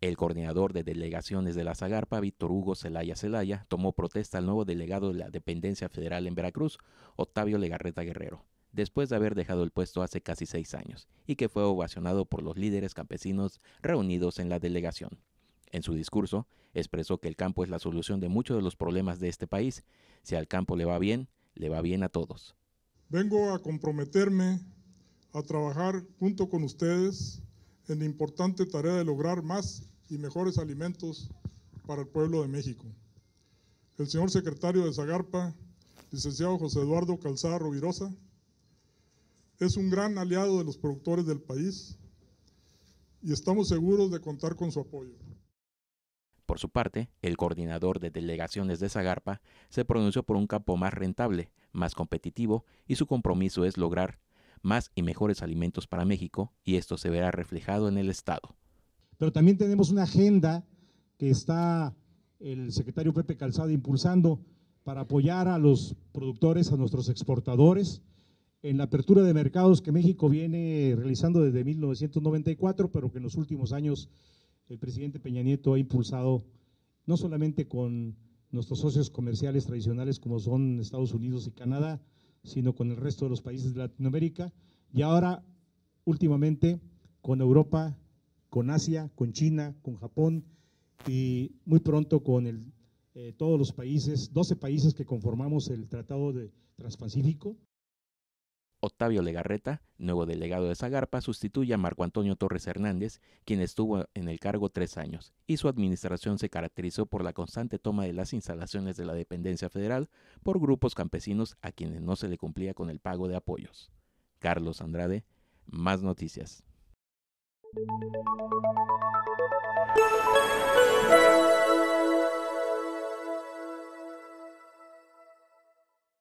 El coordinador de delegaciones de la Zagarpa, Víctor Hugo Celaya Celaya, tomó protesta al nuevo delegado de la dependencia federal en Veracruz, Octavio Legarreta Guerrero, después de haber dejado el puesto hace casi seis años, y que fue ovacionado por los líderes campesinos reunidos en la delegación. En su discurso, expresó que el campo es la solución de muchos de los problemas de este país. Si al campo le va bien, le va bien a todos. Vengo a comprometerme a trabajar junto con ustedes en la importante tarea de lograr más y mejores alimentos para el pueblo de México. El señor secretario de Zagarpa, licenciado José Eduardo Calzada Rovirosa, es un gran aliado de los productores del país y estamos seguros de contar con su apoyo. Por su parte, el coordinador de delegaciones de Zagarpa se pronunció por un campo más rentable, más competitivo y su compromiso es lograr más y mejores alimentos para México y esto se verá reflejado en el Estado. Pero también tenemos una agenda que está el secretario Pepe Calzada impulsando para apoyar a los productores, a nuestros exportadores, en la apertura de mercados que México viene realizando desde 1994, pero que en los últimos años el presidente Peña Nieto ha impulsado, no solamente con nuestros socios comerciales tradicionales como son Estados Unidos y Canadá, sino con el resto de los países de Latinoamérica y ahora últimamente con Europa, con Asia, con China, con Japón y muy pronto con eh, todos los países, 12 países que conformamos el Tratado de Transpacífico, Octavio Legarreta, nuevo delegado de Zagarpa, sustituye a Marco Antonio Torres Hernández, quien estuvo en el cargo tres años, y su administración se caracterizó por la constante toma de las instalaciones de la dependencia federal por grupos campesinos a quienes no se le cumplía con el pago de apoyos. Carlos Andrade, más noticias.